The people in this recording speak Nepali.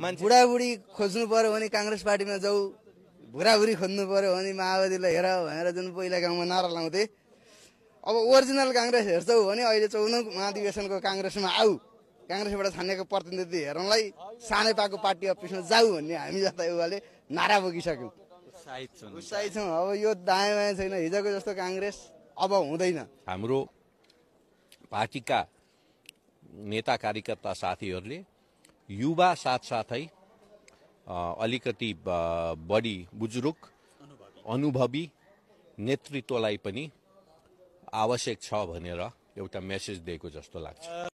बुढाबुढी खोज्नु पर्यो भने काङ्ग्रेस पार्टीमा जाऊ भुराभुरी खोज्नु पर्यो भने माओवादीलाई हेर भनेर जुन पहिला गाउँमा नारा लाउँथे अब ओरिजिनल काङ्ग्रेस हेर्छौ भने अहिले चौधौँ महाधिवेशनको काङ्ग्रेसमा आऊ काङ्ग्रेसबाट छानिएको प्रतिनिधि हेर्नलाई सानै पाएको पार्टी अफिसमा जाऊ भन्ने हामी जस्ता युवाले नारा बोकिसक्यौँ उत्साहित छौँ अब यो दायाँ बायाँ छैन हिजोको जस्तो काङ्ग्रेस अब हुँदैन हाम्रो पार्टीका नेता कार्यकर्ता साथीहरूले युवा साथसाथै अलिकति बढी बुजुर्ग अनुभवी नेतृत्वलाई पनि आवश्यक छ भनेर एउटा मेसेज दिएको जस्तो लाग्छ